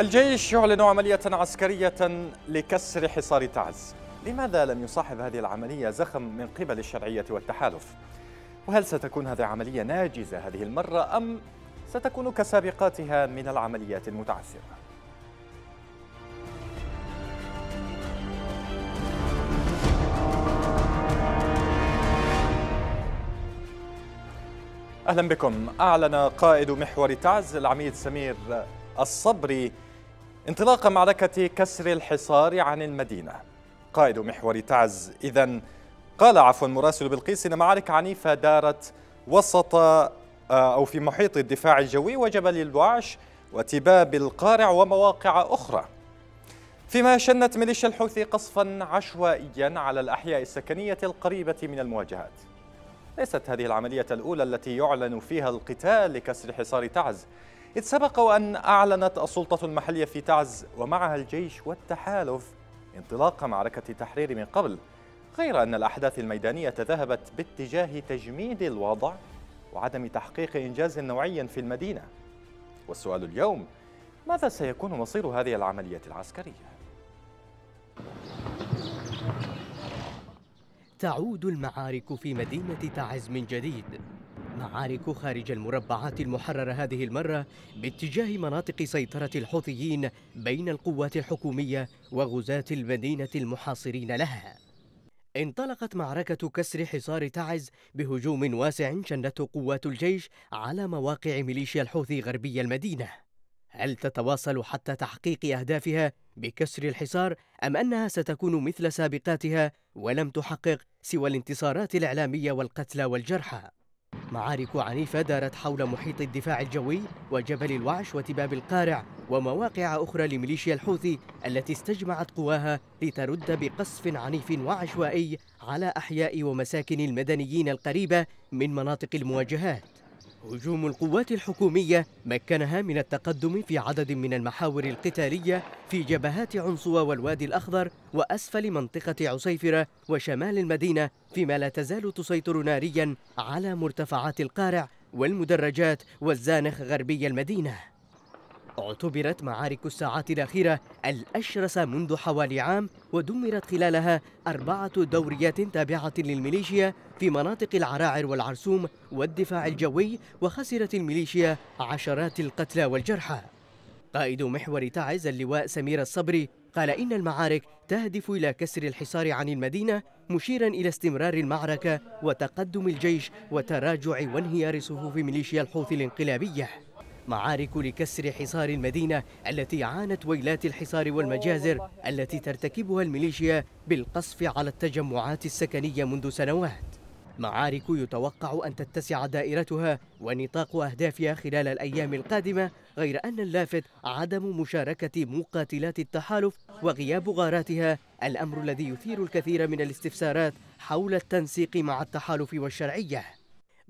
الجيش يعلن عملية عسكرية لكسر حصار تعز لماذا لم يصاحب هذه العملية زخم من قبل الشرعية والتحالف؟ وهل ستكون هذه عملية ناجزة هذه المرة أم ستكون كسابقاتها من العمليات المتعثرة؟ أهلا بكم أعلن قائد محور تعز العميد سمير الصبري انطلاق معركة كسر الحصار عن المدينة قائد محور تعز إذا قال عفوا مراسل بلقيس إن معارك عنيفة دارت وسط آه، أو في محيط الدفاع الجوي وجبل الوعش وتباب القارع ومواقع أخرى فيما شنت ميليشيا الحوثي قصفا عشوائيا على الأحياء السكنية القريبة من المواجهات ليست هذه العملية الأولى التي يعلن فيها القتال لكسر حصار تعز إذ سبق وأن أعلنت السلطة المحلية في تعز ومعها الجيش والتحالف انطلاق معركة تحرير من قبل غير أن الأحداث الميدانية ذهبت باتجاه تجميد الوضع وعدم تحقيق إنجاز نوعي في المدينة والسؤال اليوم ماذا سيكون مصير هذه العملية العسكرية؟ تعود المعارك في مدينة تعز من جديد معارك خارج المربعات المحررة هذه المرة باتجاه مناطق سيطرة الحوثيين بين القوات الحكومية وغزاة المدينة المحاصرين لها انطلقت معركة كسر حصار تعز بهجوم واسع شنته قوات الجيش على مواقع ميليشيا الحوثي غربي المدينة هل تتواصل حتى تحقيق أهدافها بكسر الحصار أم أنها ستكون مثل سابقاتها ولم تحقق سوى الانتصارات الإعلامية والقتلى والجرحى؟ معارك عنيفة دارت حول محيط الدفاع الجوي وجبل الوعش وتباب القارع ومواقع أخرى لميليشيا الحوثي التي استجمعت قواها لترد بقصف عنيف وعشوائي على أحياء ومساكن المدنيين القريبة من مناطق المواجهات هجوم القوات الحكومية مكنها من التقدم في عدد من المحاور القتالية في جبهات عنصوة والوادي الأخضر وأسفل منطقة عسيفرة وشمال المدينة فيما لا تزال تسيطر ناريا على مرتفعات القارع والمدرجات والزانخ غربي المدينه اعتبرت معارك الساعات الأخيرة الأشرس منذ حوالي عام ودمرت خلالها أربعة دوريات تابعة للميليشيا في مناطق العراعر والعرسوم والدفاع الجوي وخسرت الميليشيا عشرات القتلى والجرحى قائد محور تعز اللواء سمير الصبري قال إن المعارك تهدف إلى كسر الحصار عن المدينة مشيرا إلى استمرار المعركة وتقدم الجيش وتراجع وانهيار صفوف ميليشيا الحوثي الانقلابية معارك لكسر حصار المدينة التي عانت ويلات الحصار والمجازر التي ترتكبها الميليشيا بالقصف على التجمعات السكنية منذ سنوات معارك يتوقع أن تتسع دائرتها ونطاق أهدافها خلال الأيام القادمة غير أن اللافت عدم مشاركة مقاتلات التحالف وغياب غاراتها الأمر الذي يثير الكثير من الاستفسارات حول التنسيق مع التحالف والشرعية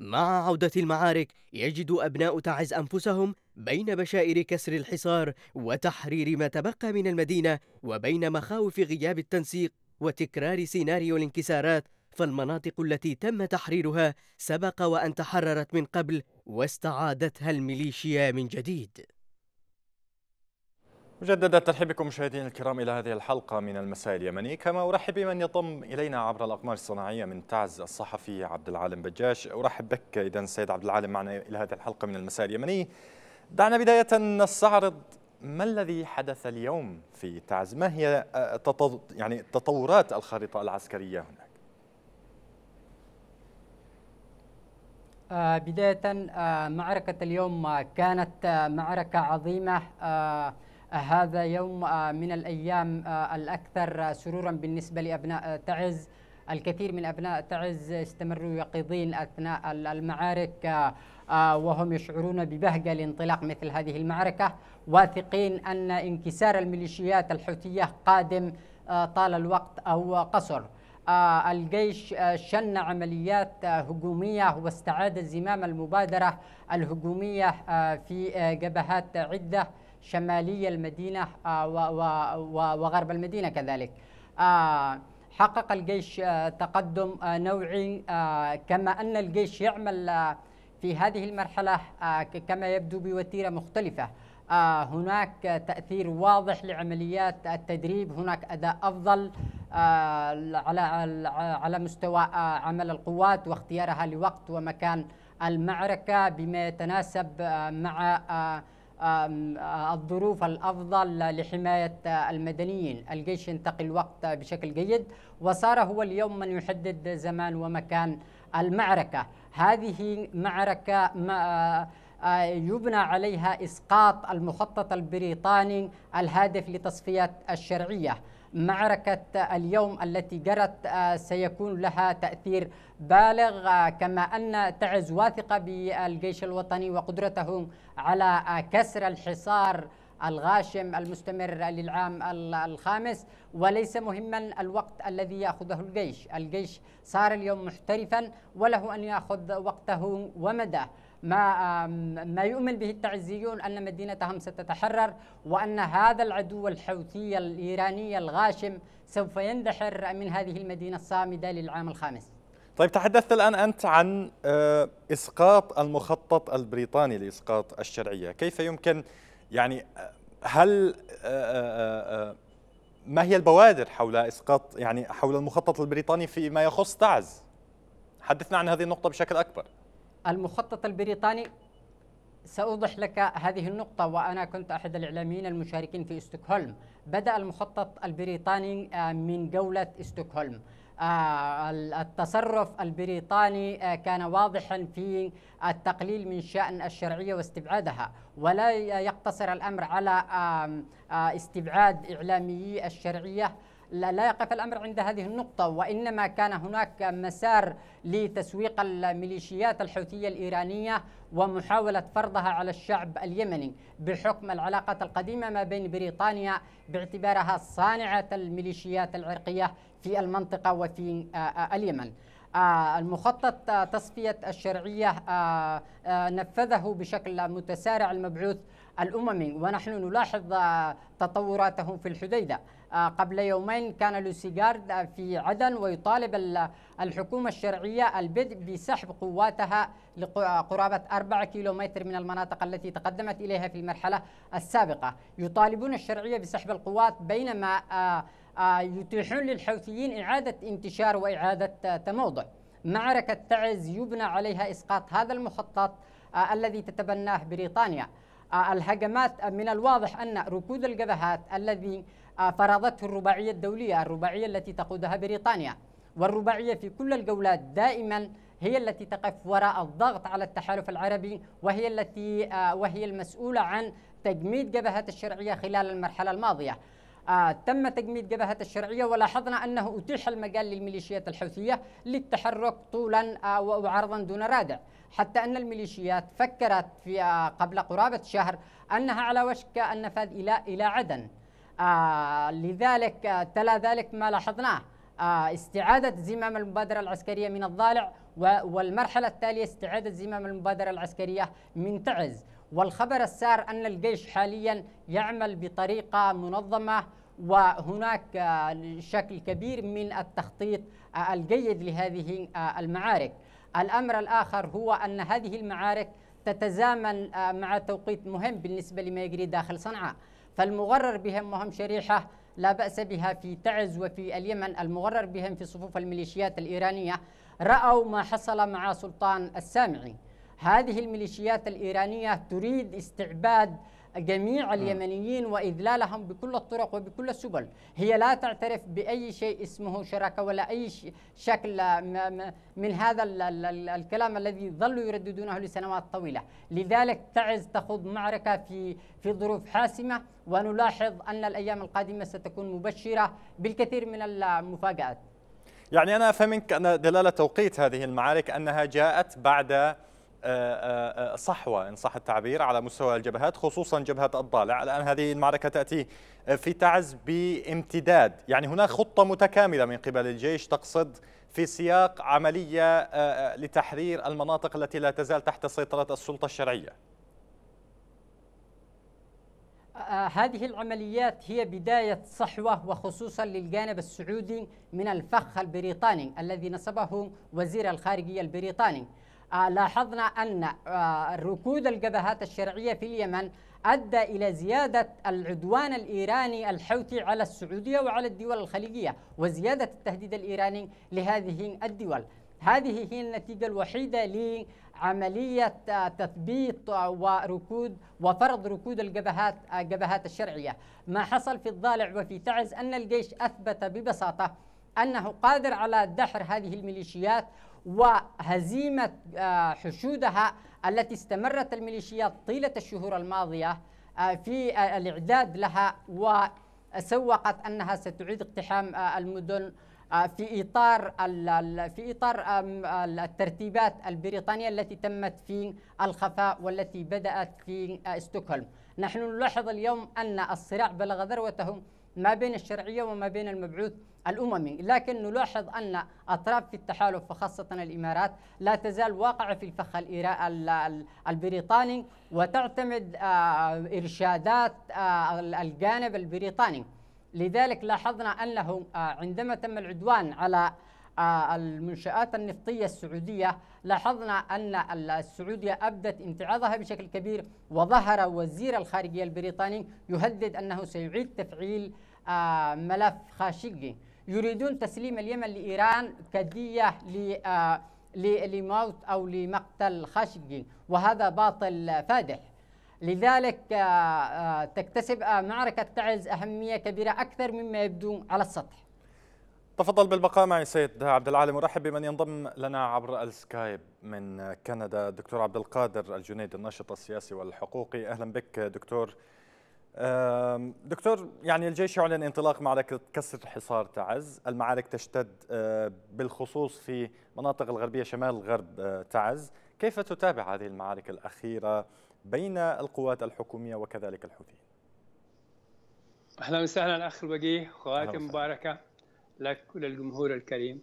مع عودة المعارك يجد أبناء تعز أنفسهم بين بشائر كسر الحصار وتحرير ما تبقى من المدينة وبين مخاوف غياب التنسيق وتكرار سيناريو الانكسارات فالمناطق التي تم تحريرها سبق وأن تحررت من قبل واستعادتها الميليشيا من جديد مجددا ترحيب بكم مشاهدينا الكرام الى هذه الحلقه من المساء اليمني كما ارحب بمن يضم الينا عبر الاقمار الصناعيه من تعز الصحفي عبد العالم بجاش ارحب بك اذا سيد عبد العالم معنا الى هذه الحلقه من المساء اليمني دعنا بدايه نستعرض ما الذي حدث اليوم في تعز ما هي آه، يعني تطورات الخريطه العسكريه هناك آه، بدايه آه، معركه اليوم كانت معركه عظيمه هذا يوم آه، من الأيام آه، الأكثر آه، سرورا بالنسبة لأبناء تعز الكثير من أبناء تعز استمروا يقظين أثناء المعارك وهم يشعرون ببهجة لانطلاق مثل هذه المعركة واثقين أن انكسار الميليشيات الحوثية قادم طال الوقت أو قصر الجيش شن عمليات هجومية واستعاد زمام المبادرة الهجومية في جبهات عدة شمالي المدينة آه، وغرب المدينة كذلك آه، حقق الجيش آه، تقدم نوعي كما أن الجيش يعمل في هذه المرحلة كما يبدو بوتيرة مختلفة هناك تأثير واضح لعمليات التدريب هناك أداء أفضل على على مستوى عمل القوات واختيارها لوقت ومكان المعركة بما يتناسب مع آه، الظروف الأفضل لحماية آه، المدنيين الجيش ينتقل الوقت بشكل جيد وصار هو اليوم من يحدد زمان ومكان المعركة هذه معركة ما آه، يبنى عليها إسقاط المخطط البريطاني الهادف لتصفية الشرعية معركة اليوم التي جرت سيكون لها تأثير بالغ كما أن تعز واثقة بالجيش الوطني وقدرته على آه، كسر الحصار الغاشم المستمر للعام الخامس وليس مهما الوقت الذي ياخذه الجيش، الجيش صار اليوم محترفا وله ان ياخذ وقته ومداه. ما ما يؤمن به التعزيون ان مدينتهم ستتحرر وان هذا العدو الحوثي الايراني الغاشم سوف يندحر من هذه المدينه الصامده للعام الخامس. طيب تحدثت الآن أنت عن آه، إسقاط المخطط البريطاني لإسقاط الشرعية كيف يمكن يعني هل آه، آه، ما هي البوادر حول إسقاط يعني حول المخطط البريطاني فيما يخص تعز حدثنا عن هذه النقطة بشكل أكبر المخطط البريطاني سأوضح لك هذه النقطة وأنا كنت أحد الإعلاميين المشاركين في استوكهولم بدأ المخطط البريطاني من جولة استوكهولم آه، التصرف البريطاني آه، كان واضحا في التقليل من شأن الشرعية واستبعادها ولا يقتصر الأمر على آه، استبعاد إعلاميي الشرعية لا يقف الأمر عند هذه النقطة وإنما كان هناك مسار لتسويق الميليشيات الحوثية الإيرانية ومحاولة فرضها على الشعب اليمني بحكم العلاقات القديمة ما بين بريطانيا باعتبارها صانعة الميليشيات العرقية في المنطقة وفي آه، آه، اليمن آه، المخطط تصفية الشرعية نفذه بشكل متسارع المبعوث الأممي ونحن نلاحظ تطوراته في الحديدة قبل يومين كان لوسيغارد في عدن ويطالب الحكومة الشرعية البدء بسحب قواتها لقرابة 4 كيلومتر من المناطق التي تقدمت إليها في المرحلة السابقة يطالبون الشرعية بسحب القوات بينما آه، يتيحون للحوثيين إعادة انتشار وإعادة آه، تموضع معركة تعز يبنى عليها إسقاط هذا المخطط آه، الذي تتبناه بريطانيا الهجمات من الواضح أن ركود الجبهات الذي فرضته الرباعية الدولية الرباعية التي تقودها بريطانيا والرباعية في كل الجولات دائما هي التي تقف وراء الضغط على التحالف العربي وهي التي وهي المسؤولة عن تجميد جبهات الشرعية خلال المرحلة الماضية آه تم تجميد جبهة الشرعية ولاحظنا أنه أتيح المجال للميليشيات الحوثية للتحرك طولا آه وعرضا دون رادع حتى أن الميليشيات فكرت في آه قبل قرابة شهر أنها على وشك النفاذ إلى إلى عدن آه، لذلك آه، تلا ذلك ما لاحظناه آه، استعادة زمام المبادرة العسكرية من الضالع والمرحلة التالية استعادة زمام المبادرة العسكرية من تعز والخبر السار أن الجيش حاليا يعمل بطريقة منظمة وهناك آه، شكل كبير من التخطيط آه، الجيد لهذه آه، المعارك الأمر الآخر هو أن هذه المعارك تتزامن مع توقيت مهم بالنسبة لما يجري داخل صنعاء فالمغرر بهم مهم شريحة لا بأس بها في تعز وفي اليمن المغرر بهم في صفوف الميليشيات الإيرانية رأوا ما حصل مع سلطان السامعي هذه الميليشيات الإيرانية تريد استعباد جميع اليمنيين واذلالهم بكل الطرق وبكل السبل هي لا تعترف باي شيء اسمه شراكه ولا اي شكل من هذا الكلام الذي ظلوا يرددونه لسنوات طويله لذلك تعز تخوض معركه في في ظروف حاسمه ونلاحظ ان الايام القادمه ستكون مبشره بالكثير من المفاجات يعني انا افهم منك ان دلاله توقيت هذه المعارك انها جاءت بعد صحوة آه، إن آه، آه، صح التعبير على مستوى الجبهات خصوصا جبهة الضالع الآن هذه المعركة تأتي في تعز بامتداد يعني هناك خطة متكاملة من قبل الجيش تقصد في سياق عملية لتحرير المناطق التي لا تزال تحت سيطرة السلطة الشرعية هذه العمليات هي بداية صحوة وخصوصا للجانب السعودي من الفخ البريطاني الذي نصبه وزير الخارجية البريطاني آه، لاحظنا أن آه، ركود الجبهات الشرعية في اليمن أدى إلى زيادة العدوان الإيراني الحوثي على السعودية وعلى الدول الخليجية وزيادة التهديد الإيراني لهذه الدول هذه هي النتيجة الوحيدة لعملية آه، تثبيط وركود وفرض ركود الجبهات جبهات الشرعية ما حصل في الضالع وفي تعز أن الجيش أثبت ببساطة أنه قادر على دحر هذه الميليشيات وهزيمة آه، حشودها التي استمرت الميليشيات طيلة الشهور الماضية آه، في آه، الإعداد لها وسوقت أنها ستعيد اقتحام المدن في اطار في اطار الترتيبات البريطانيه التي تمت في الخفاء والتي بدات في ستوكهولم، نحن نلاحظ اليوم ان الصراع بلغ ذروته ما بين الشرعيه وما بين المبعوث الأممي لكن نلاحظ أن أطراف في التحالف وخاصة الإمارات لا تزال واقعة في الفخ البريطاني وتعتمد آه، إرشادات آه، الجانب البريطاني لذلك لاحظنا أنه آه، عندما تم العدوان على المنشآت النفطية السعودية لاحظنا أن السعودية أبدت امتعاضها بشكل كبير وظهر وزير الخارجية البريطاني يهدد أنه سيعيد تفعيل ملف خاشقي يريدون تسليم اليمن لإيران كدية آه، لموت أو لمقتل خاشقي وهذا باطل فادح لذلك آه، آه، تكتسب معركة تعز أهمية كبيرة أكثر مما يبدو على السطح تفضل بالبقاء معي سيد عبد العالم مرحب بمن ينضم لنا عبر السكايب من كندا دكتور عبد القادر الجنيد الناشط السياسي والحقوقي أهلا بك دكتور دكتور يعني الجيش يعلن انطلاق معركة كسر حصار تعز المعارك تشتد أه، بالخصوص في مناطق الغربية شمال غرب أه، تعز كيف تتابع هذه المعارك الأخيرة بين القوات الحكومية وكذلك الحوثيين أهلا وسهلا أخ الوجيه خواتي مباركة لك وللجمهور الكريم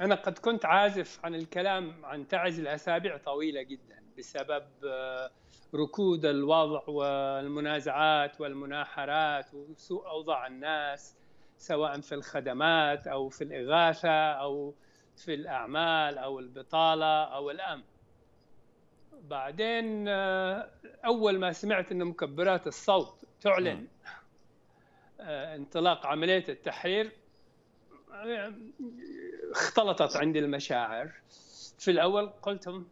أنا قد كنت عازف عن الكلام عن تعز لأسابيع طويلة جدا بسبب أه ركود الوضع والمنازعات والمناحرات وسوء اوضاع الناس سواء في الخدمات او في الاغاثه او في الاعمال او البطاله او الامن. بعدين آه، اول ما سمعت ان مكبرات الصوت تعلن نعم. آه، انطلاق عمليه التحرير آه، اختلطت عندي المشاعر في الاول قلت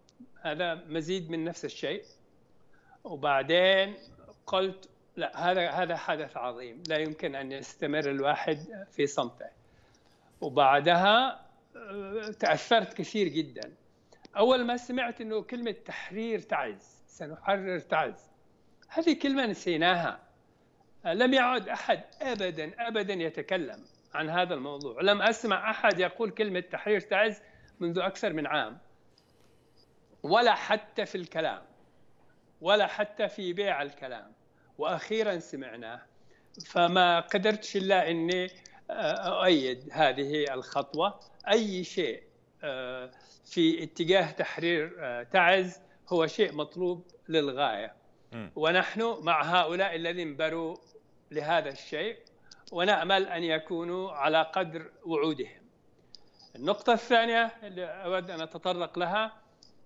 هذا مزيد من نفس الشيء وبعدين قلت لا هذا هذا حدث عظيم لا يمكن ان يستمر الواحد في صمته وبعدها آه، تاثرت كثير جدا اول ما سمعت انه كلمه تحرير تعز سنحرر تعز هذه كلمه نسيناها آه، لم يعد احد ابدا ابدا يتكلم عن هذا الموضوع لم اسمع احد يقول كلمه تحرير تعز منذ اكثر من عام ولا حتى في الكلام ولا حتى في بيع الكلام واخيرا سمعناه فما قدرتش الا اني آه، اؤيد هذه الخطوه اي شيء آه، في اتجاه تحرير آه، تعز هو شيء مطلوب للغايه ونحن مع هؤلاء الذين بروا لهذا الشيء ونامل ان يكونوا على قدر وعودهم النقطه الثانيه اللي اود ان اتطرق لها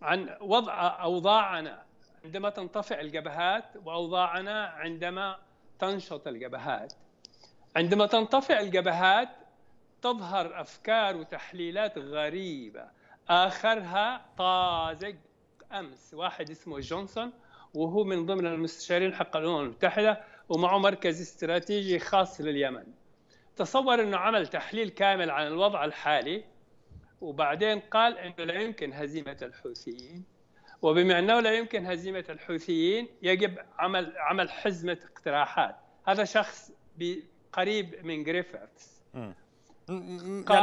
عن وضع اوضاعنا عندما تنطفئ الجبهات واوضاعنا عندما تنشط الجبهات عندما تنطفئ الجبهات تظهر افكار وتحليلات غريبه اخرها طازج امس واحد اسمه جونسون وهو من ضمن المستشارين حق الامم المتحده ومعه مركز استراتيجي خاص لليمن تصور انه عمل تحليل كامل عن الوضع الحالي وبعدين قال انه لا يمكن هزيمه الحوثيين وبما انه لا يمكن هزيمه الحوثيين يجب عمل عمل حزمه اقتراحات هذا شخص قريب من جريفيث يعني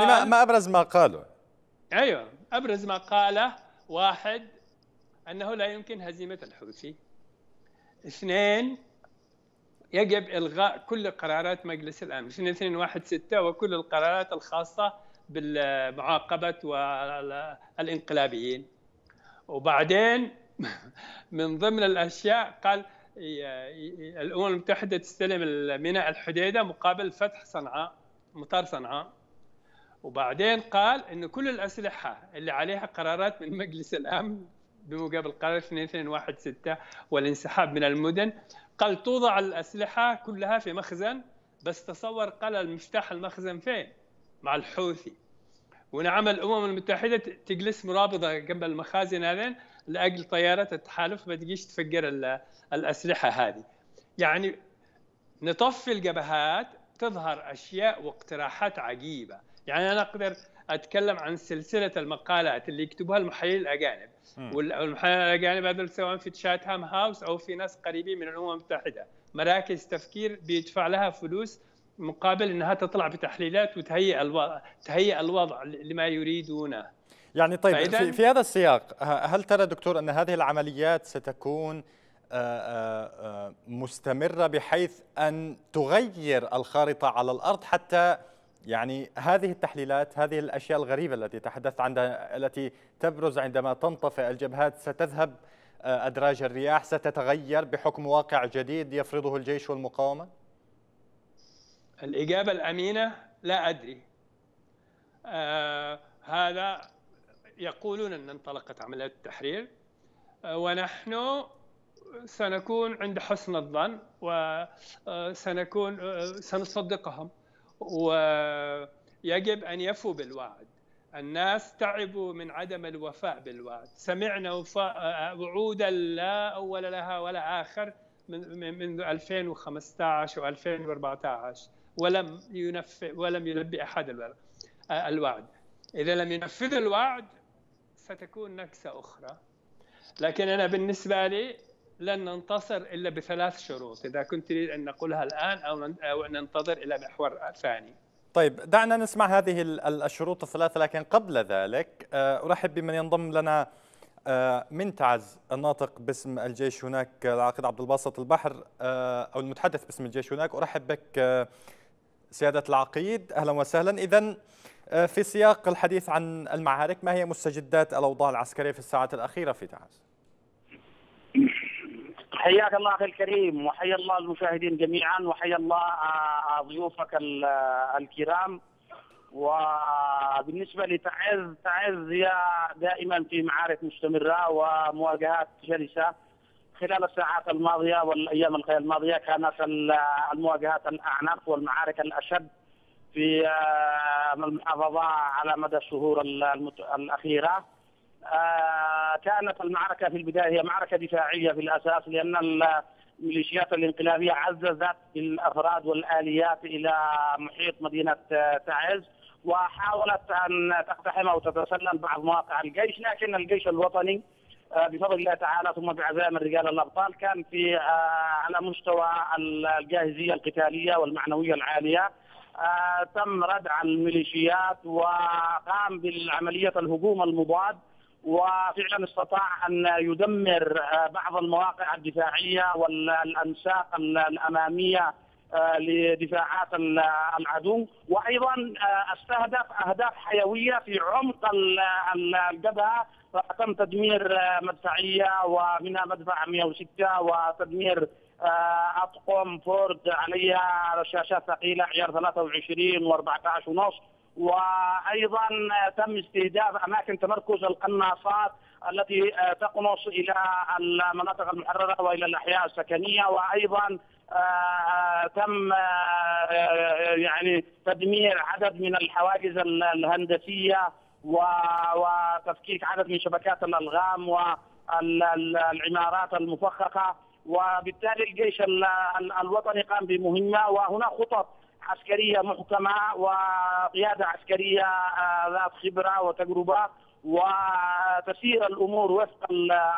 ما, ما ابرز ما قاله ايوه ابرز ما قاله واحد انه لا يمكن هزيمه الحوثي اثنين يجب الغاء كل قرارات مجلس الامن 2216 وكل القرارات الخاصه بالمعاقبه والانقلابيين وبعدين من ضمن الاشياء قال الامم المتحده تستلم ميناء الحديده مقابل فتح صنعاء مطار صنعاء وبعدين قال انه كل الاسلحه اللي عليها قرارات من مجلس الامن بمقابل قرار 2216 والانسحاب من المدن قال توضع الاسلحه كلها في مخزن بس تصور قال المفتاح المخزن فين؟ مع الحوثي ونعم الامم المتحده تجلس مرابطه جنب المخازن هذين لاجل طيارات التحالف ما تجيش تفجر الاسلحه هذه. يعني نطفي الجبهات تظهر اشياء واقتراحات عجيبه، يعني انا اقدر اتكلم عن سلسله المقالات اللي يكتبها المحللين الاجانب والمحللين الاجانب هذول سواء في تشاتهام هاوس او في ناس قريبين من الامم المتحده، مراكز تفكير بيدفع لها فلوس مقابل انها تطلع بتحليلات وتهيئ الوضع تهيئ الوضع لما يريدونه يعني طيب في, في هذا السياق هل ترى دكتور ان هذه العمليات ستكون آه، آه، آه، مستمره بحيث ان تغير الخارطه على الارض حتى يعني هذه التحليلات هذه الاشياء الغريبه التي تحدثت عنها التي تبرز عندما تنطفئ الجبهات ستذهب ادراج الرياح ستتغير بحكم واقع جديد يفرضه الجيش والمقاومه؟ الإجابة الأمينة لا أدري آه هذا يقولون أن انطلقت عملية التحرير آه ونحن سنكون عند حسن الظن وسنكون آه، آه، سنصدقهم ويجب أن يفوا بالوعد الناس تعبوا من عدم الوفاء بالوعد سمعنا آه، وعودا لا أول لها ولا آخر منذ 2015 و2014 ولم ينفذ ولم يلبي احد آه، الوعد اذا لم ينفذ الوعد ستكون نكسه اخرى لكن انا بالنسبه لي لن ننتصر الا بثلاث شروط اذا كنت تريد ان نقولها الان او او ننتظر الى محور ثاني طيب دعنا نسمع هذه الشروط الثلاثه لكن قبل ذلك آه، ارحب بمن ينضم لنا آه، من تعز الناطق باسم الجيش هناك العقيد عبد الباسط البحر او المتحدث باسم الجيش هناك ارحب بك سيادة العقيد أهلا وسهلا إذا آه، في سياق الحديث عن المعارك ما هي مستجدات الأوضاع العسكرية في الساعات الأخيرة في تعز؟ حياك الله اخي الكريم وحيا الله المشاهدين جميعا وحيا الله آه، آه، ضيوفك الكرام وبالنسبه لتعز تعز هي دائما في معارك مستمره ومواجهات شرسه خلال الساعات الماضيه والايام الماضيه كانت المواجهات الاعنف والمعارك الاشد في المحافظه آه، على مدى الشهور الاخيره آه، كانت المعركه في البدايه هي معركه دفاعيه في الاساس لان الميليشيات الانقلابيه عززت الافراد والاليات الى محيط مدينه آه، تعز وحاولت ان تقتحم او تتسلل بعض مواقع الجيش لكن الجيش الوطني آه، بفضل الله تعالى ثم بعزائم الرجال الابطال كان في آه، على مستوى الجاهزيه القتاليه والمعنويه العاليه آه، تم ردع الميليشيات وقام بالعمليه الهجوم المضاد وفعلا استطاع ان يدمر بعض المواقع الدفاعيه والانساق الاماميه لدفاعات العدو وايضا استهدف اهداف حيويه في عمق الجبهه تم تدمير آه، مدفعيه ومنها مدفع 106 وتدمير آه، اطقم فورد عليها رشاشات ثقيله عيار 23 و14 ونص وايضا آه، تم استهداف اماكن تمركز القناصات التي تقنص الى المناطق المحرره والى الاحياء السكنيه وايضا تم يعني تدمير عدد من الحواجز الهندسيه وتفكيك عدد من شبكات الالغام والعمارات المفخخه وبالتالي الجيش الوطني قام بمهمه وهناك خطط عسكريه محكمه وقياده عسكريه آه، ذات خبره وتجربه وتسير الامور وفق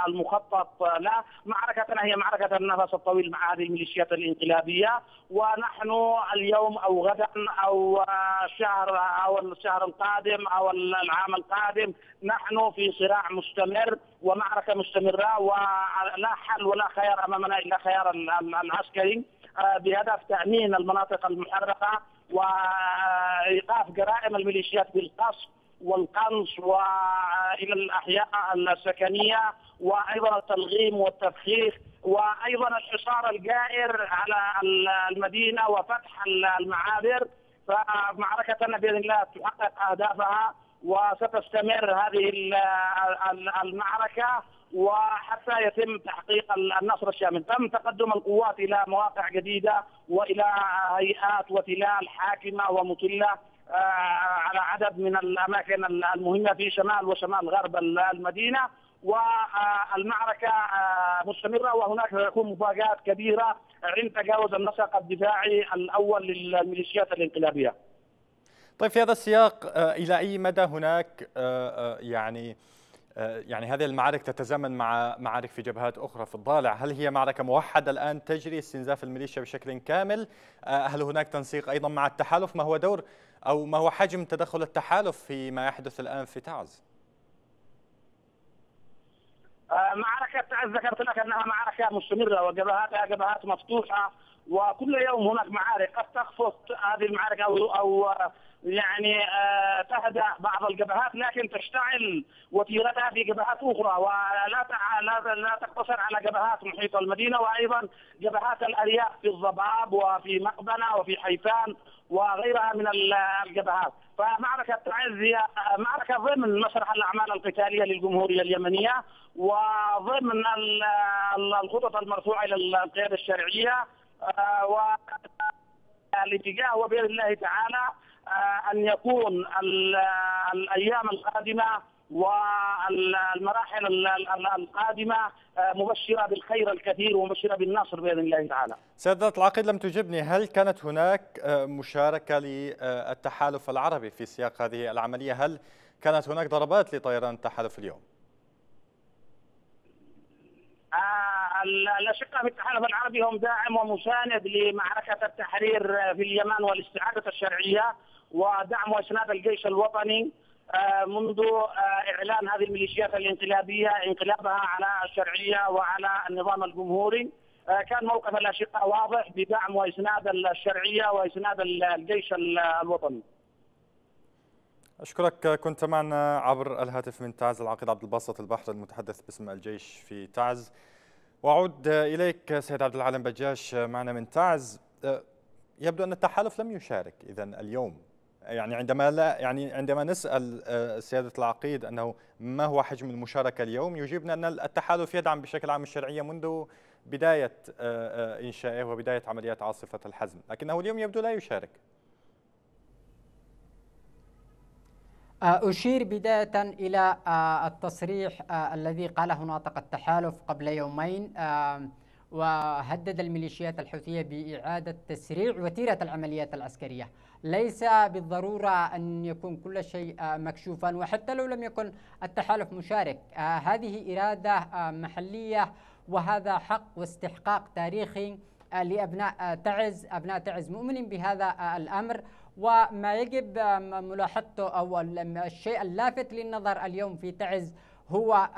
المخطط له، معركتنا هي معركه النفس الطويل مع هذه الميليشيات الانقلابيه ونحن اليوم او غدا او شهر او الشهر القادم او العام القادم نحن في صراع مستمر ومعركه مستمره ولا حل ولا خيار امامنا الا خيار العسكري آه، بهدف تامين المناطق المحرقه وايقاف جرائم الميليشيات بالقصف والقنص والى الاحياء السكنيه وايضا التلغيم والتفخيخ وايضا الحصار الجائر على المدينه وفتح المعابر فمعركتنا باذن الله تحقق اهدافها وستستمر هذه المعركه وحتى يتم تحقيق النصر الشامل، تم تقدم القوات الى مواقع جديده والى هيئات وتلال حاكمه ومطله آه، على عدد من الاماكن المهمه في شمال وشمال غرب المدينه والمعركه آه، مستمره وهناك سيكون مفاجات كبيره عند تجاوز النسق الدفاعي الاول للميليشيات الانقلابيه. طيب في هذا السياق آه، الى اي مدى هناك يعني يعني هذه المعارك تتزامن مع معارك في جبهات اخرى في الضالع، هل هي معركه موحده الان تجري استنزاف الميليشيا بشكل كامل؟ هل هناك تنسيق ايضا مع التحالف؟ ما هو دور أو ما هو حجم تدخل التحالف فيما يحدث الآن في تعز؟ آه، معركة تعز ذكرت لك أنها معركة مستمرة وجبهاتها جبهات مفتوحة وكل يوم هناك معارك قد تخفض هذه المعارك أو أو يعني آه، تهدأ بعض الجبهات لكن تشتعل وتيرتها في جبهات أخرى ولا لا لا تقتصر على جبهات محيط المدينة وأيضا جبهات الأرياف في الضباب وفي مقبنة وفي حيفان وغيرها من الجبهات فمعركة تعز هي آه، معركة ضمن مسرح الأعمال القتالية للجمهورية اليمنية وضمن الخطط المرفوعة إلى القيادة الشرعية آه، و الاتجاه وبإذن الله تعالى آه، ان يكون الايام القادمه والمراحل القادمه آه، مبشره بالخير الكثير ومبشره بالنصر باذن الله تعالى. سيدات العقيد لم تجبني هل كانت هناك آه، مشاركه للتحالف العربي في سياق هذه العمليه؟ هل كانت هناك ضربات لطيران التحالف اليوم؟ الاشقاء في التحالف العربي هم داعم ومساند لمعركه التحرير في اليمن والاستعاده الشرعيه ودعم واسناد الجيش الوطني آه، منذ آه، اعلان هذه الميليشيات الانقلابيه انقلابها على الشرعيه وعلى النظام الجمهوري آه، كان موقف الاشقاء واضح بدعم واسناد الشرعيه واسناد الجيش الوطني. اشكرك كنت معنا عبر الهاتف من تعز العقيد عبد الباسط البحر المتحدث باسم الجيش في تعز. واعود اليك سيد عبد العالم بجاش معنا من تعز. يبدو ان التحالف لم يشارك اذا اليوم يعني عندما لا يعني عندما نسال آه، سياده العقيد انه ما هو حجم المشاركه اليوم يجيبنا ان التحالف يدعم بشكل عام الشرعيه منذ بدايه آه، آه، انشائه وبدايه عمليات عاصفه الحزم، لكنه اليوم يبدو لا يشارك. أشير بداية إلى التصريح الذي قاله ناطق التحالف قبل يومين وهدد الميليشيات الحوثية بإعادة تسريع وتيرة العمليات العسكرية ليس بالضرورة أن يكون كل شيء آه، مكشوفا وحتى لو لم يكن التحالف مشارك آه، هذه إرادة آه، محلية وهذا حق واستحقاق تاريخي لأبناء تعز أبناء تعز مؤمنين بهذا الأمر وما يجب ملاحظته أو الشيء اللافت للنظر اليوم في تعز هو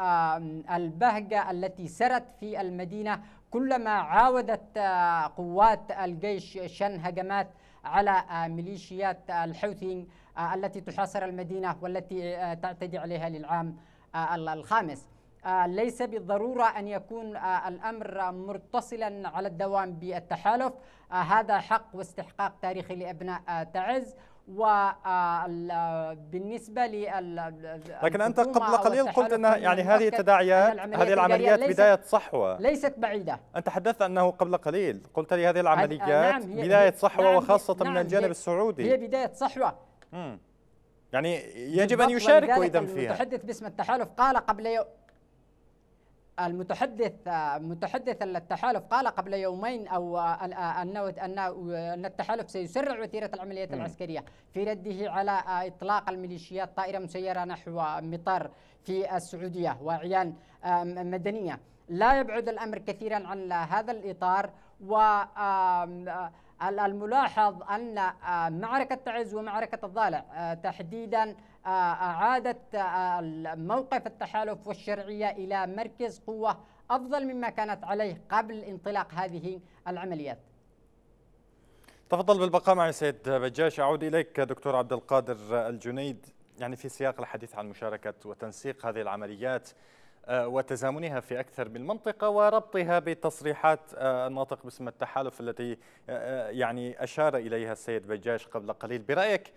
البهجة التي سرت في المدينة كلما عاودت قوات الجيش شن هجمات على آه، ميليشيات آه، الحوثي آه، التي تحاصر المدينة والتي تعتدي عليها للعام الخامس ليس بالضرورة أن يكون الأمر متصلا على الدوام بالتحالف هذا حق واستحقاق تاريخي لأبناء تعز و آه، بالنسبه لل لكن انت قبل قليل قلت ان يعني هذه التداعيات هذه العمليات بدايه صحوه ليست بعيده انت تحدثت انه قبل قليل قلت لي هذه آه، العمليات نعم بدايه صحوه نعم وخاصه نعم من الجانب السعودي هي بدايه صحوه امم يعني يجب ان يشاركوا اذا فيها المتحدث باسم التحالف قال قبل المتحدث متحدث التحالف قال قبل يومين او انه ان التحالف سيسرع وتيره العمليات العسكريه في رده على اطلاق الميليشيات طائره مسيره نحو مطار في السعوديه واعيان مدنيه لا يبعد الامر كثيرا عن هذا الاطار و الملاحظ ان معركه تعز ومعركه الضالع آه، تحديدا أعادت آه، موقف التحالف والشرعية إلى مركز قوة أفضل مما كانت عليه قبل انطلاق هذه العمليات تفضل بالبقاء معي سيد بجاش أعود إليك دكتور عبد القادر الجنيد يعني في سياق الحديث عن مشاركة وتنسيق هذه العمليات آه، وتزامنها في أكثر من منطقة وربطها بتصريحات آه، الناطق باسم التحالف التي يعني أشار إليها السيد بجاش قبل قليل برأيك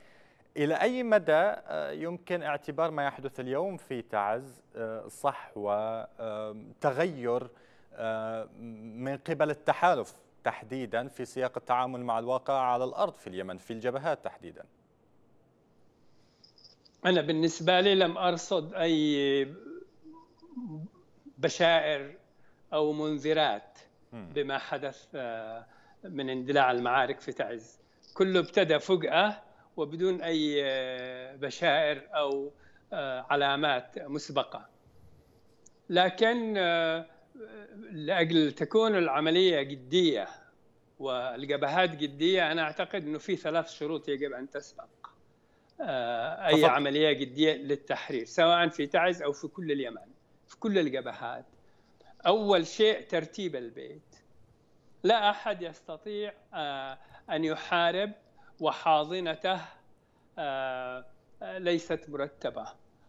إلى أي مدى آه، يمكن اعتبار ما يحدث اليوم في تعز آه، صحوة تغير من قبل التحالف تحديدا في سياق التعامل مع الواقع على الأرض في اليمن في الجبهات تحديدا أنا بالنسبة لي لم أرصد أي بشائر أو منذرات بما حدث آه، من اندلاع المعارك في تعز كله ابتدى فجأة وبدون اي آه، بشائر او آه، علامات مسبقه لكن آه، لاجل تكون العمليه جديه والجبهات جديه انا اعتقد انه في ثلاث شروط يجب ان تسبق اي أفضل. عمليه جديه للتحرير سواء في تعز او في كل اليمن في كل الجبهات اول شيء ترتيب البيت لا احد يستطيع ان يحارب وحاضنته آه، آه، ليست مرتبة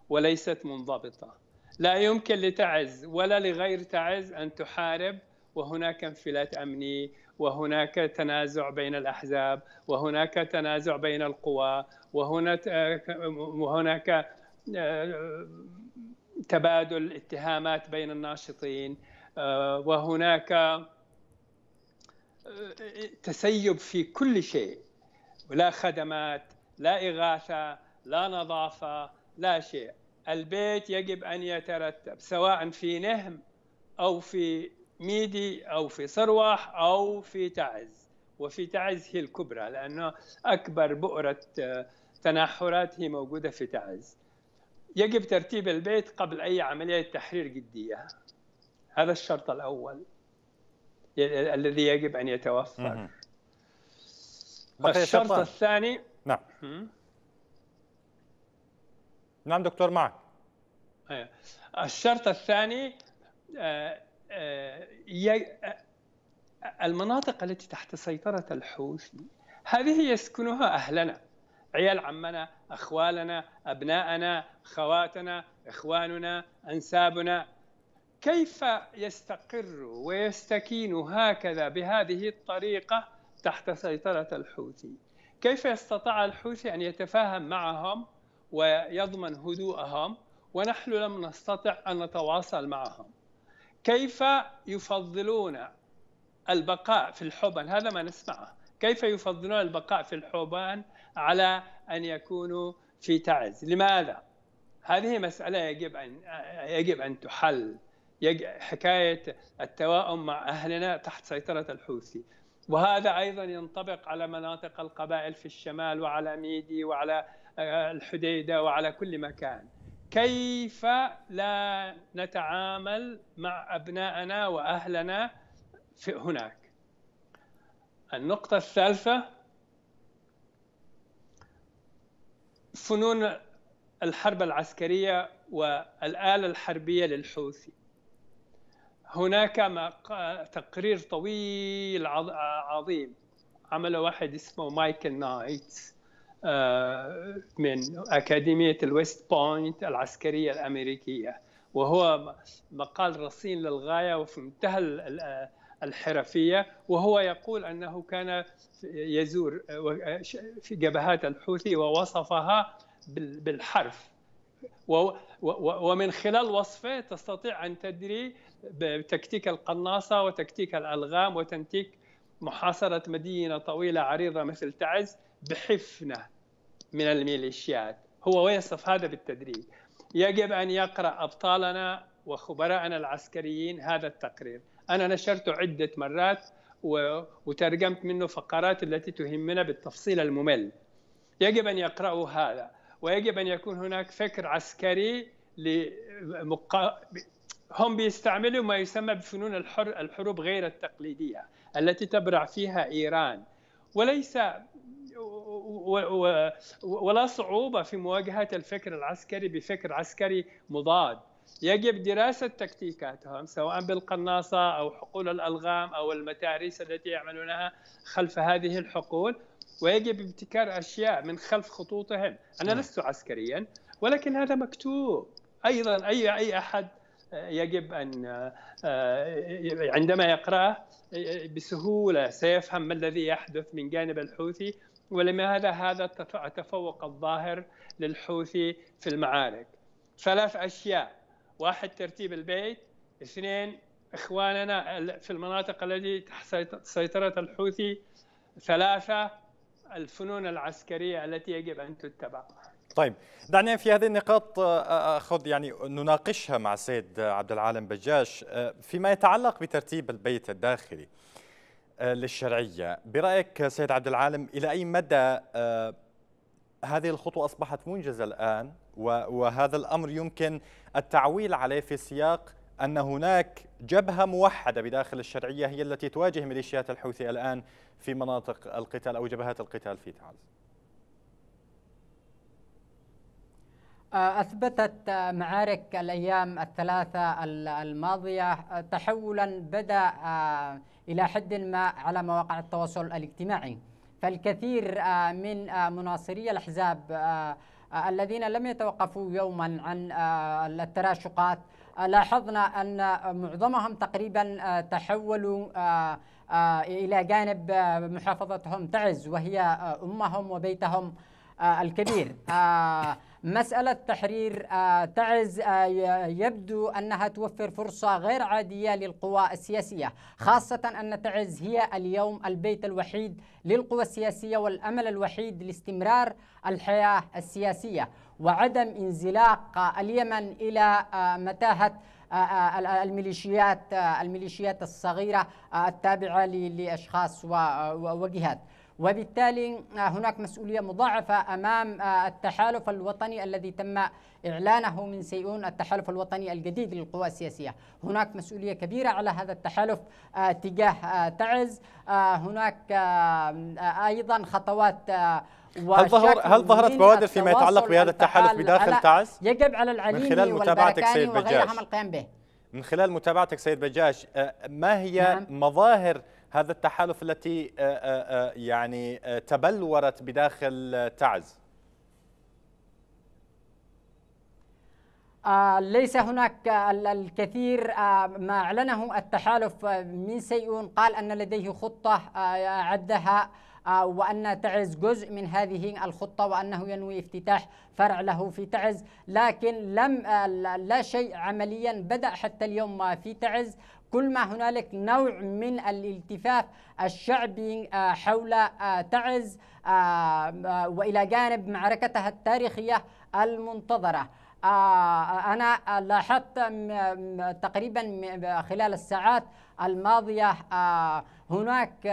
وليست منضبطة لا يمكن لتعز ولا لغير تعز أن تحارب وهناك انفلات أمني وهناك تنازع بين الأحزاب وهناك تنازع بين القوى آه، وهناك تبادل اتهامات بين الناشطين وهناك تسيب في كل شيء لا خدمات لا إغاثة لا نظافة لا شيء البيت يجب أن يترتب سواء في نهم أو في ميدي أو في صروح أو في تعز وفي تعز هي الكبرى لأنه أكبر بؤرة آه، تنحرات هي موجودة في تعز يجب ترتيب البيت قبل أي عملية تحرير جدية هذا الشرط الأول الذي يجب أن يتوفر طيب، الشرط الثاني نعم نعم دكتور معك أيوة. الشرط الثاني آه، آه، آه، المناطق التي تحت سيطرة الحوثي هذه يسكنها أهلنا عيال عمنا أخوالنا أبناءنا خواتنا إخواننا أنسابنا كيف يستقر ويستكين هكذا بهذه الطريقة تحت سيطرة الحوثي كيف استطاع الحوثي أن يتفاهم معهم ويضمن هدوءهم ونحن لم نستطع أن نتواصل معهم كيف يفضلون البقاء في الحبان هذا ما نسمعه كيف يفضلون البقاء في الحبان على أن يكونوا في تعز لماذا؟ هذه مسألة يجب أن يجب أن تحل حكاية التوائم مع أهلنا تحت سيطرة الحوثي وهذا ايضا ينطبق على مناطق القبائل في الشمال وعلى ميدي وعلى آه، الحديده وعلى كل مكان. كيف لا نتعامل مع ابنائنا واهلنا في هناك؟ النقطة الثالثة فنون الحرب العسكرية والآلة الحربية للحوثي هناك تقرير طويل عظيم عمله واحد اسمه مايكل نايت آه، من أكاديمية الويست بوينت العسكرية الأمريكية وهو مقال رصين للغاية وفي منتهى الحرفية وهو يقول أنه كان يزور آه، آه، في جبهات الحوثي ووصفها بالحرف ومن خلال وصفه تستطيع ان تدري بتكتيك القناصه وتكتيك الالغام وتنتيك محاصره مدينه طويله عريضه مثل تعز بحفنه من الميليشيات هو ويصف هذا بالتدريج يجب ان يقرا ابطالنا وخبراءنا العسكريين هذا التقرير انا نشرته عده مرات وترجمت منه فقرات التي تهمنا بالتفصيل الممل يجب ان يقراوا هذا ويجب ان يكون هناك فكر عسكري لمقا... هم بيستعملوا ما يسمى بفنون الحر... الحروب غير التقليديه التي تبرع فيها ايران وليس و... و... ولا صعوبه في مواجهه الفكر العسكري بفكر عسكري مضاد يجب دراسة تكتيكاتهم سواء بالقناصة أو حقول الألغام أو المتاريس التي يعملونها خلف هذه الحقول ويجب ابتكار أشياء من خلف خطوطهم أنا لست عسكريا ولكن هذا مكتوب أيضا أي أي أحد يجب أن آه، عندما يقرأه بسهولة سيفهم ما الذي يحدث من جانب الحوثي ولماذا هذا التفوق الظاهر للحوثي في المعارك ثلاث أشياء واحد ترتيب البيت اثنين إخواننا في المناطق التي تحت سيطرة الحوثي ثلاثة الفنون العسكرية التي يجب أن تتبع طيب دعنا في هذه النقاط آه، آه، اخذ يعني نناقشها مع السيد عبد العالم بجاش آه، فيما يتعلق بترتيب البيت الداخلي للشرعيه برايك سيد عبد العالم الى اي مدى هذه الخطوه اصبحت منجزه الان وهذا الامر يمكن التعويل عليه في سياق أن هناك جبهة موحدة بداخل الشرعية هي التي تواجه ميليشيات الحوثي الآن في مناطق القتال أو جبهات القتال في تعز أه، أثبتت معارك الأيام الثلاثة الماضية أه، تحولا بدأ أه، إلى حد ما على مواقع التواصل الاجتماعي فالكثير من مناصري الأحزاب الذين لم يتوقفوا يوما عن التراشقات آه، لاحظنا أن معظمهم تقريبا آه، تحولوا آه، إلى جانب محافظتهم تعز وهي أمهم وبيتهم الكبير مسألة تحرير تعز يبدو أنها توفر فرصة غير عادية للقوى السياسية خاصة أن تعز هي اليوم البيت الوحيد للقوى السياسية والأمل الوحيد لاستمرار الحياة السياسية وعدم انزلاق اليمن الى آه، متاهه آه، آه، الميليشيات الميليشيات الصغيره التابعه لاشخاص وجهات وبالتالي هناك مسؤولية مضاعفة أمام التحالف الوطني الذي تم إعلانه من سيئون التحالف الوطني الجديد للقوى السياسية هناك مسؤولية كبيرة على هذا التحالف تجاه تعز هناك أيضا خطوات هل ظهر هل ظهرت بوادر فيما يتعلق بهذا التحالف بداخل تعز؟ يجب على العلمي من خلال متابعتك سيد بجاش به من خلال متابعتك سيد بجاش آه، ما هي نعم. مظاهر هذا التحالف التي آه، آه، يعني تبلورت بداخل تعز؟ ليس هناك الكثير ما أعلنه التحالف من سيئون قال أن لديه خطة عدها آه، وأن تعز جزء من هذه الخطة وأنه ينوي افتتاح فرع له في تعز لكن لم آه، لا شيء عمليا بدأ حتى اليوم في تعز كل ما هنالك نوع من الالتفاف الشعبي آه، حول تعز والى جانب معركتها التاريخيه المنتظره انا لاحظت تقريبا خلال الساعات الماضية آه، هناك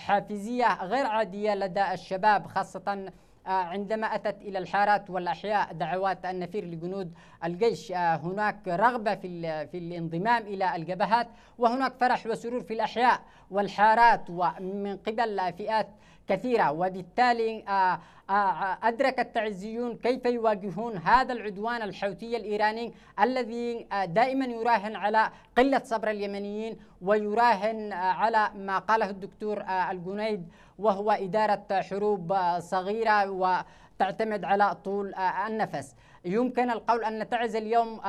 حافزية غير عادية لدى الشباب خاصة آه، عندما أتت إلى الحارات والأحياء دعوات النفير لجنود الجيش آه، هناك رغبة في, في الانضمام إلى الجبهات وهناك فرح وسرور في الأحياء والحارات ومن قبل فئات كثيرة وبالتالي آه، آه، آه، أدرك التعزيون كيف يواجهون هذا العدوان الحوثي الإيراني الذي دائما يراهن على قلة صبر اليمنيين ويراهن على ما قاله الدكتور الجنيد وهو إدارة حروب صغيرة و تعتمد على طول النفس يمكن القول أن تعز اليوم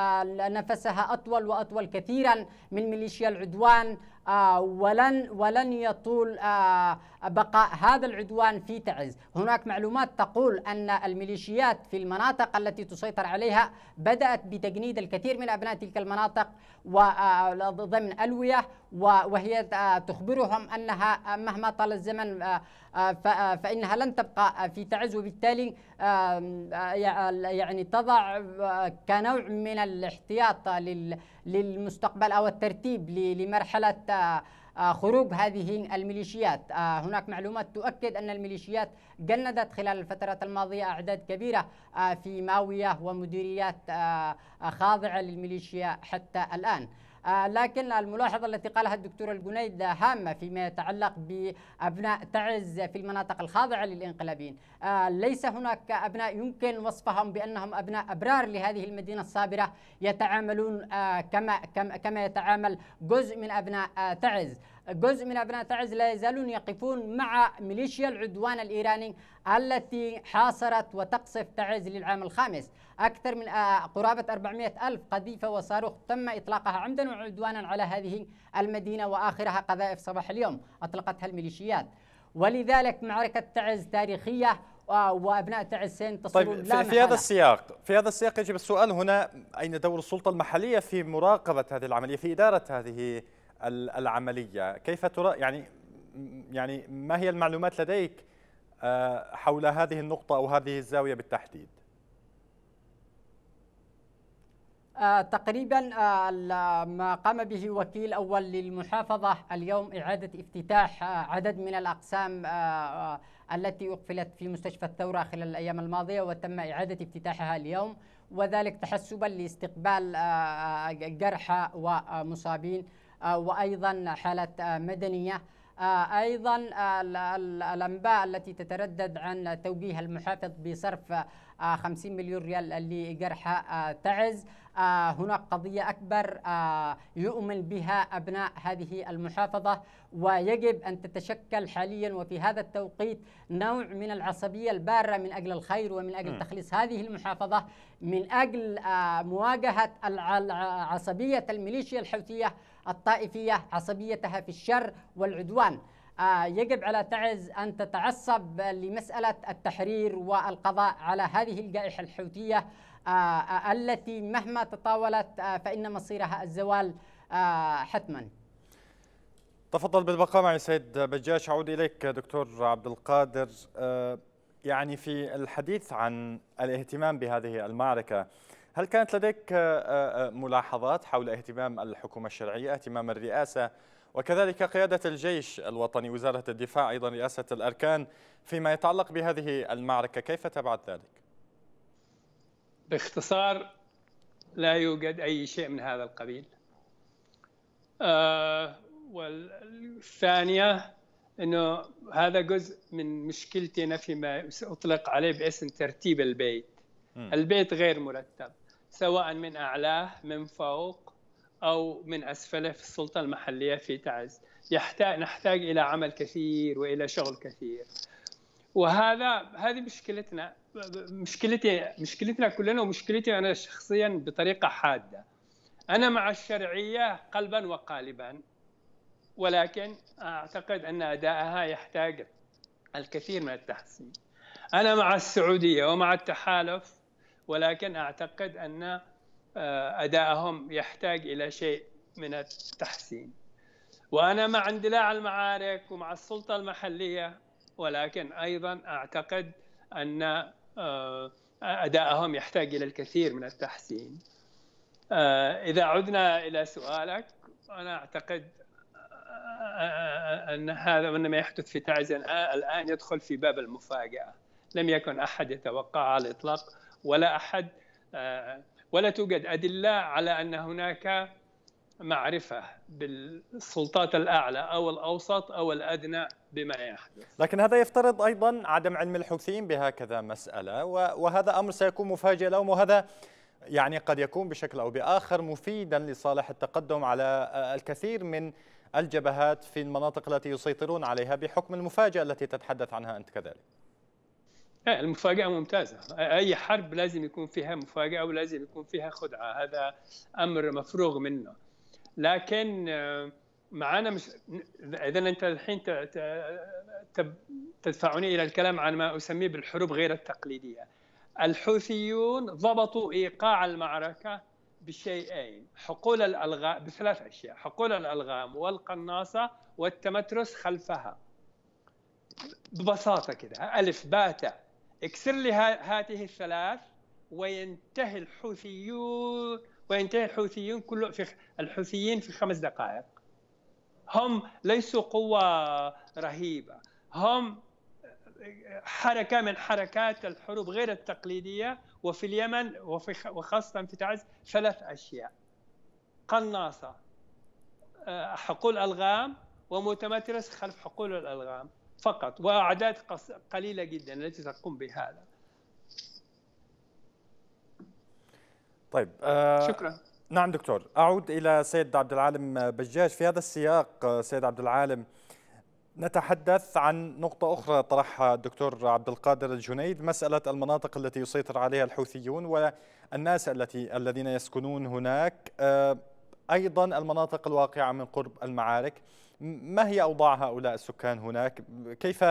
نفسها أطول وأطول كثيرا من ميليشيا العدوان آه، ولن ولن يطول آه، بقاء هذا العدوان في تعز هناك معلومات تقول أن الميليشيات في المناطق التي تسيطر عليها بدأت بتجنيد الكثير من أبناء تلك المناطق وضمن ألوية وهي تخبرهم أنها مهما طال الزمن آه، آه، آه، فإنها لن تبقى في تعز وبالتالي يعني تضع كنوع من الاحتياط للمستقبل أو الترتيب لمرحلة آه، خروج هذه الميليشيات آه، هناك معلومات تؤكد أن الميليشيات جندت خلال الفترة الماضية أعداد كبيرة آه، في ماوية ومديريات خاضعة للميليشيا حتى الآن آه، لكن الملاحظة التي قالها الدكتور الجنيد هامة فيما يتعلق بأبناء تعز في المناطق الخاضعة للإنقلابيين آه، ليس هناك أبناء يمكن وصفهم بأنهم أبناء أبرار لهذه المدينة الصابرة يتعاملون آه، كما, كما يتعامل جزء من أبناء تعز جزء من أبناء تعز لا يزالون يقفون مع ميليشيا العدوان الإيراني التي حاصرت وتقصف تعز للعام الخامس أكثر من آه، قرابة 400 ألف قذيفة وصاروخ تم إطلاقها عمدا وعدوانا على هذه المدينة وآخرها قذائف صباح اليوم أطلقتها الميليشيات ولذلك معركة تعز تاريخية آه، وابناء تعز سينتصرون طيب في, لا في هذا السياق في هذا السياق يجب السؤال هنا اين دور السلطه المحليه في مراقبه هذه العمليه في اداره هذه العملية كيف ترى يعني يعني ما هي المعلومات لديك آه، حول هذه النقطة أو هذه الزاوية بالتحديد آه، تقريبا آه، ما قام به وكيل أول للمحافظة اليوم إعادة افتتاح عدد من الأقسام التي أقفلت في مستشفى الثورة خلال الأيام الماضية وتم إعادة افتتاحها اليوم وذلك تحسبا لاستقبال جرحى ومصابين آه، وأيضا حالة آه، مدنية آه، أيضا الأنباء التي تتردد عن توجيه المحافظ بصرف 50 مليون ريال لجرحى تعز هناك قضية أكبر يؤمن بها أبناء هذه المحافظة ويجب أن تتشكل حاليا وفي هذا التوقيت نوع من العصبية البارة من أجل الخير ومن أجل تخليص هذه المحافظة من أجل مواجهة عصبية الميليشيا الحوثية الطائفية عصبيتها في الشر والعدوان آه، يجب على تعز أن تتعصب لمسألة التحرير والقضاء على هذه الجائحة الحوثية آه، آه، التي مهما تطاولت فإن مصيرها الزوال حتما تفضل بالبقاء معي سيد بجاش أعود إليك دكتور عبد القادر يعني في الحديث عن الاهتمام بهذه المعركة هل كانت لديك آه، آه، آه، ملاحظات حول اهتمام الحكومة الشرعية اهتمام الرئاسة وكذلك قيادة الجيش الوطني وزارة الدفاع أيضا رئاسة الأركان فيما يتعلق بهذه المعركة كيف تبعت ذلك؟ باختصار لا يوجد أي شيء من هذا القبيل والثانية أنه هذا جزء من مشكلتنا فيما أطلق عليه باسم ترتيب البيت البيت غير مرتب سواء من أعلاه من فوق أو من أسفله في السلطة المحلية في تعز يحتاج نحتاج إلى عمل كثير وإلى شغل كثير وهذا هذه مشكلتنا مشكلتي مشكلتنا كلنا ومشكلتي أنا شخصيا بطريقة حادة أنا مع الشرعية قلبا وقالبا ولكن أعتقد أن أدائها يحتاج الكثير من التحسين أنا مع السعودية ومع التحالف ولكن اعتقد ان آه، ادائهم يحتاج الى شيء من التحسين وانا مع اندلاع المعارك ومع السلطه المحليه ولكن ايضا اعتقد ان آه، ادائهم يحتاج الى الكثير من التحسين آه، اذا عدنا الى سؤالك انا اعتقد ان هذا من ما يحدث في تعز الان يدخل في باب المفاجاه لم يكن احد يتوقع على الاطلاق ولا احد آه، ولا توجد ادله على ان هناك معرفة بالسلطات الأعلى أو الأوسط أو الأدنى بما يحدث لكن هذا يفترض أيضا عدم علم الحوثيين بهكذا مسألة وهذا أمر سيكون مفاجئ لهم وهذا يعني قد يكون بشكل أو بآخر مفيدا لصالح التقدم على آه، الكثير من الجبهات في المناطق التي يسيطرون عليها بحكم المفاجأة التي تتحدث عنها أنت كذلك المفاجأة ممتازة أي حرب لازم يكون فيها مفاجأة ولازم يكون فيها خدعة هذا أمر مفروغ منه لكن آه، معنا مش إذا أنت الحين تدفعني إلى الكلام عن ما أسميه بالحروب غير التقليدية الحوثيون ضبطوا إيقاع المعركة بشيئين حقول الألغام بثلاث أشياء حقول الألغام والقناصة والتمترس خلفها ببساطه كده الف باتا اكسر لي هاته الثلاث وينتهي الحوثيون وينتهي الحوثيون كله في الحوثيين في خمس دقائق هم ليسوا قوة رهيبة هم حركة من حركات الحروب غير التقليدية وفي اليمن وفي وخاصة في تعز ثلاث أشياء قناصة آه، حقول ألغام ومتمترس خلف حقول الألغام فقط وأعداد قليلة جدا التي تقوم بهذا طيب آه شكرا نعم دكتور أعود إلى سيد عبد العالم بجاج في هذا السياق آه، سيد عبد العالم نتحدث عن نقطة أخرى طرحها الدكتور عبد القادر الجنيد مسألة المناطق التي يسيطر عليها الحوثيون والناس التي الذين يسكنون هناك آه، أيضا المناطق الواقعة من قرب المعارك ما هي أوضاع هؤلاء السكان هناك كيف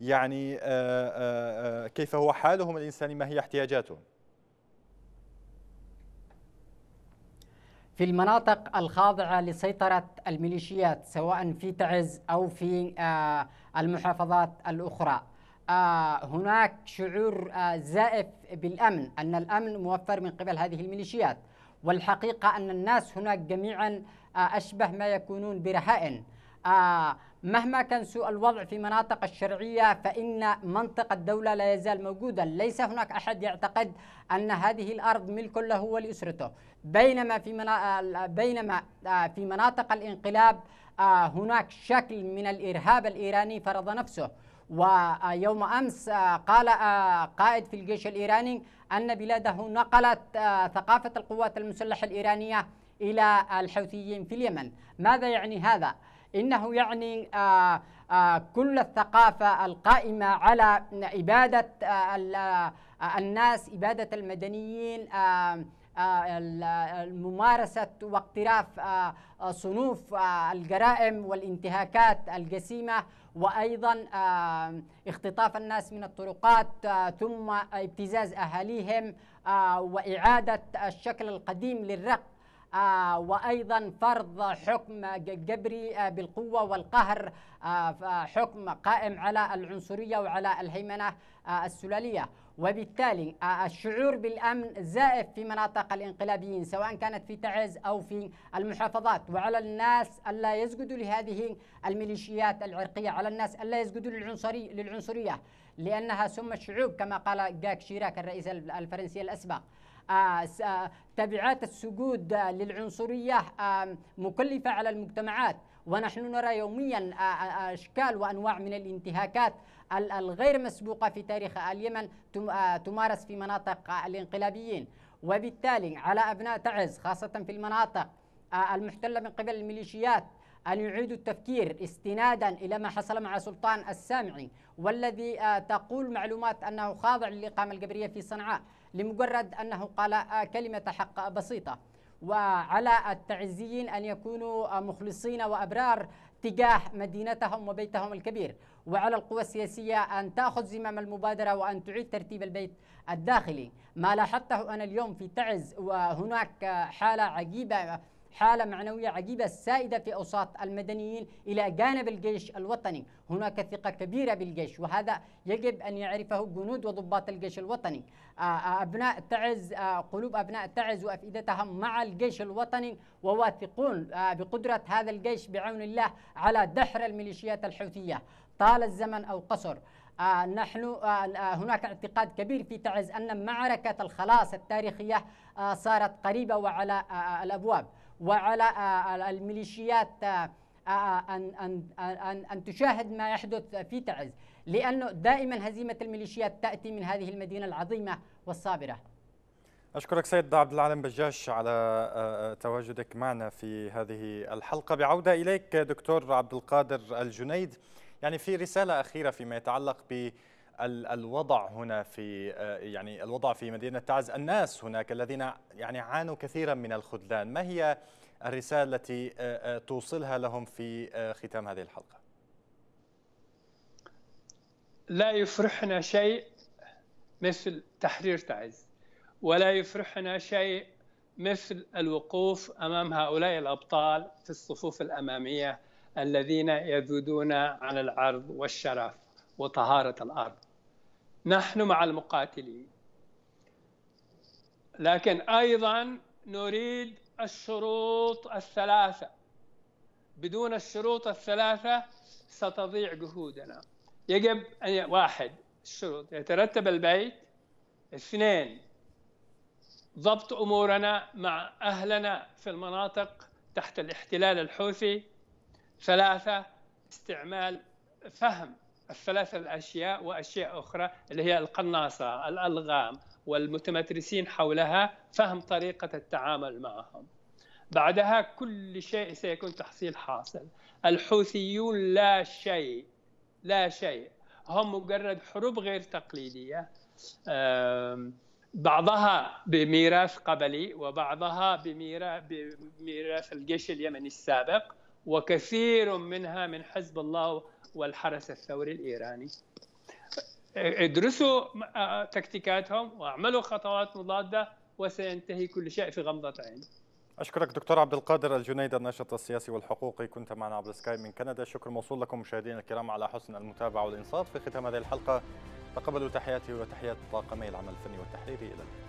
يعني آه، آه، آه، كيف هو حالهم الإنساني ما هي احتياجاتهم في المناطق الخاضعة لسيطرة الميليشيات سواء في تعز أو في المحافظات الأخرى هناك شعور زائف بالأمن أن الأمن موفر من قبل هذه الميليشيات والحقيقة أن الناس هناك جميعا أشبه ما يكونون برهائن آه مهما كان سوء الوضع في مناطق الشرعية فإن منطق الدولة لا يزال موجودا ليس هناك أحد يعتقد أن هذه الأرض ملك له ولأسرته بينما في, منا... بينما آه، في مناطق الانقلاب آه، هناك شكل من الإرهاب الإيراني فرض نفسه ويوم أمس آه، قال قائد في الجيش الإيراني أن بلاده نقلت ثقافة القوات المسلحة الإيرانية إلى الحوثيين في اليمن ماذا يعني هذا؟ إنه يعني آه، آه، كل الثقافة القائمة على إبادة آه، الناس إبادة المدنيين ممارسة واقتراف صنوف الجرائم والانتهاكات الجسيمة وأيضا اختطاف الناس من الطرقات ثم ابتزاز أهاليهم وإعادة الشكل القديم للرق آه وأيضا فرض حكم جبري آه، بالقوة والقهر آه، حكم قائم على العنصرية وعلى الهيمنة آه، السلالية وبالتالي الشعور بالأمن زائف في مناطق الانقلابيين سواء كانت في تعز أو في المحافظات وعلى الناس ألا يسجدوا لهذه الميليشيات العرقية على الناس ألا يسجدوا للعنصري للعنصرية لأنها سم الشعوب كما قال جاك شيراك الرئيس الفرنسي الأسبق آه، آه، تبعات السجود آه، للعنصرية مكلفة على المجتمعات ونحن نرى يوميا أشكال وأنواع من الانتهاكات الغير مسبوقة في تاريخ اليمن تمارس في مناطق الانقلابيين وبالتالي على أبناء تعز خاصة في المناطق المحتلة من قبل الميليشيات أن يعيدوا التفكير استنادا إلى ما حصل مع سلطان السامعي والذي تقول معلومات أنه خاضع للإقامة الجبرية في صنعاء لمجرد أنه قال آه، كلمة حق بسيطة وعلى التعزيين أن يكونوا آه، مخلصين وأبرار تجاه مدينتهم وبيتهم الكبير وعلى القوى السياسية أن تأخذ زمام المبادرة وأن تعيد ترتيب البيت الداخلي ما لاحظته أنا اليوم في تعز وهناك آه، حالة عجيبة حالة معنوية عجيبة سائدة في أوساط المدنيين إلى جانب الجيش الوطني هناك ثقة كبيرة بالجيش وهذا يجب أن يعرفه جنود وضباط الجيش الوطني آه، آه، أبناء تعز آه، قلوب أبناء تعز وأفئدتهم مع الجيش الوطني وواثقون بقدرة هذا الجيش بعون الله على دحر الميليشيات الحوثية طال الزمن أو قصر آه نحن آه هناك اعتقاد كبير في تعز أن معركة الخلاص التاريخية آه صارت قريبة وعلى الأبواب وعلى آه، آه، الميليشيات آه، أن, أن, أن, أن تشاهد ما يحدث في تعز لأنه دائما هزيمة الميليشيات تأتي من هذه المدينة العظيمة والصابرة أشكرك سيد عبد العالم بجاش على تواجدك معنا في هذه الحلقة بعودة إليك دكتور عبد القادر الجنيد يعني في رسالة أخيرة فيما يتعلق ب الوضع هنا في آه، يعني الوضع في مدينة تعز الناس هناك الذين يعني عانوا كثيرا من الخذلان ما هي الرسالة التي آه، آه، توصلها لهم في ختام هذه الحلقة لا يفرحنا شيء مثل تحرير تعز ولا يفرحنا شيء مثل الوقوف امام هؤلاء الابطال في الصفوف الاماميه الذين يذودون على العرض والشرف وطهاره الارض نحن مع المقاتلين لكن ايضا نريد الشروط الثلاثه بدون الشروط الثلاثه ستضيع جهودنا يجب ان واحد الشروط يترتب البيت اثنين ضبط امورنا مع اهلنا في المناطق تحت الاحتلال الحوثي ثلاثه استعمال فهم الثلاثة الأشياء وأشياء أخرى اللي هي القناصة الألغام والمتمترسين حولها فهم طريقة التعامل معهم بعدها كل شيء سيكون تحصيل حاصل الحوثيون لا شيء لا شيء هم مجرد حروب غير تقليدية بعضها بميراث قبلي وبعضها بميراث الجيش اليمني السابق وكثير منها من حزب الله والحرس الثوري الإيراني ادرسوا آه، تكتيكاتهم واعملوا خطوات مضادة وسينتهي كل شيء في غمضة عين أشكرك دكتور عبد القادر الجنيد الناشط السياسي والحقوقي كنت معنا عبر سكايب من كندا شكر موصول لكم مشاهدينا الكرام على حسن المتابعة والإنصات في ختام هذه الحلقة تقبلوا تحياتي وتحيات طاقمي العمل الفني والتحريري إلى اللقاء